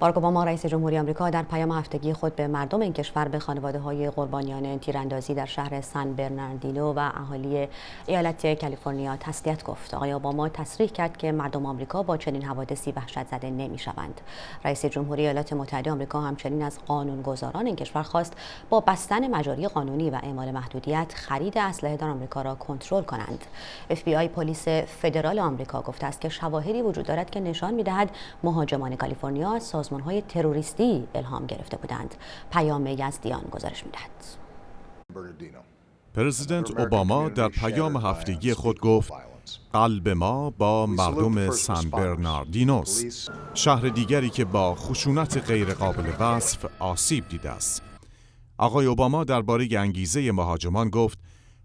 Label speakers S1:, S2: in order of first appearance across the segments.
S1: باراک اوباما رئیس جمهوری آمریکا در پیام هفتگی خود به مردم این کشور به خانواده های قربانیان تیراندازی در شهر سن برناردینو و اهالی ایالت کالیفرنیا تسلیت گفت آقای اوباما تصریح کرد که مردم آمریکا با چنین حوادثی وحشت زده شوند. رئیس جمهوری ایالات متحده آمریکا همچنین از قانونگذاران این کشور خواست با بستن مجاری قانونی و اعمال محدودیت خرید اسلحه در آمریکا را کنترل کنند FBI پلیس فدرال آمریکا گفته است که شواهدی وجود دارد که نشان می‌دهد مهاجمان کالیفرنیا های تروریستی الهام گرفته بودند پیام یزدیان گزارش میدهد
S2: پرزیدنت اوباما در پیام هفتگی خود گفت قلب ما با مردم سان برناردینوست شهر دیگری که با خشونت غیرقابل وصف آسیب دیده است آقای اوباما درباره انگیزه مهاجمان گفت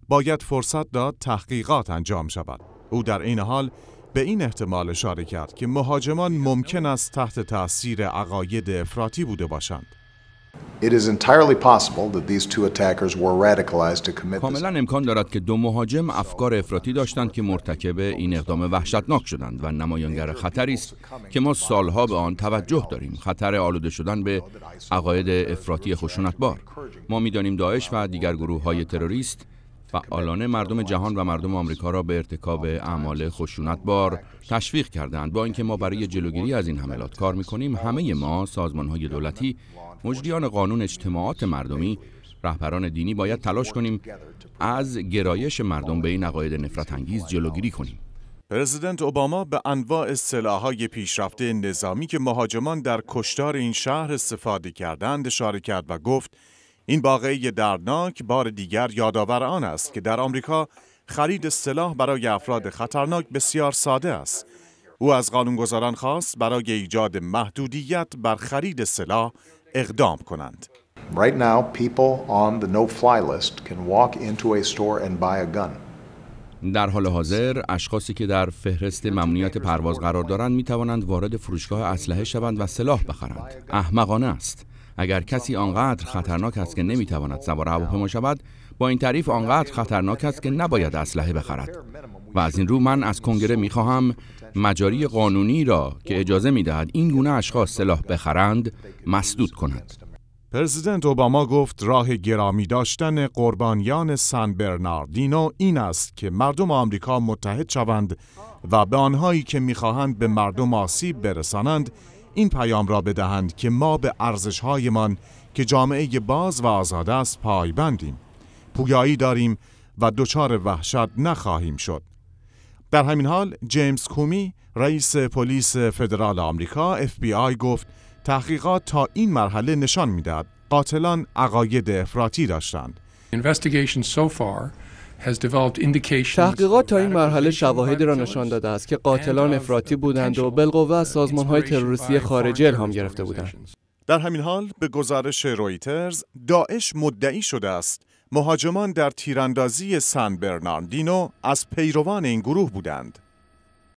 S2: باید فرصت داد تحقیقات انجام شود او در این حال به این احتمال اشاره کرد که مهاجمان ممکن است تحت تاثیر عقاید افراطی بوده باشند. کاملا
S3: امکان دارد که دو مهاجم افکار افراطی داشتند که مرتکب این اقدام وحشتناک شدند و نمایانگر خطری است که ما سالها به آن توجه داریم خطر آلوده شدن به عقاید افراطی خشونتبار ما میدانیم داعش و دیگر گروه های تروریست فعالانه مردم جهان و مردم آمریکا را به ارتکاب اعمال خشونتبار تشویق کردند با اینکه ما برای جلوگیری از این حملات کار میکنیم همه ما سازمانهای دولتی مجریان قانون اجتماعات مردمی رهبران دینی باید تلاش کنیم از گرایش مردم به این عقاید نفرت انگیز جلوگیری کنیم
S2: پرزیدنت اوباما به انواع سلاحهای پیشرفته نظامی که مهاجمان در کشتار این شهر استفاده کردند اشاره کرد و گفت این واقعه دردناک بار دیگر یادآور آن است که در آمریکا خرید سلاح برای افراد خطرناک بسیار ساده است. او از قانونگذاران خواست برای ایجاد محدودیت بر خرید سلاح اقدام کنند.
S3: در حال حاضر اشخاصی که در فهرست ممنوعیت پرواز قرار دارند می توانند وارد فروشگاه اسلحه شوند و سلاح بخرند احمقانه است اگر کسی آنقدر خطرناک است که نمیتواند سوار هواپیما شود با این تعریف آنقدر خطرناک است که نباید اسلحه بخرد و از این رو من از کنگره میخواهم مجاری قانونی را که اجازه میدهد این گونه اشخاص سلاح بخرند مسدود کند پرزیدنت اوباما گفت راه گرامی داشتن
S2: قربانیان سان برناردینو این است که مردم آمریکا متحد شوند و به آنهایی که میخواهند به مردم آسیب برسانند این پیام را بدهند که ما به ارزشهایمان که جامعه باز و آزاد است پایبندیم پویایی داریم و دچار وحشت نخواهیم شد در همین حال جیمز کومی رئیس پلیس فدرال آمریکا FBI گفت تحقیقات تا این مرحله نشان میدهد قاتلان عقاید افراطی داشتند
S1: تحقیقات تا این مرحله شواهدی را نشان داده است که قاتلان افراطی بودند و بالقوه از سازمان های تروریستی خارجی الهام
S3: گرفته بودند.
S2: در همین حال به گزارش رویترز داعش مدعی شده است مهاجمان در تیراندازی سان برناردینو از پیروان این گروه بودند.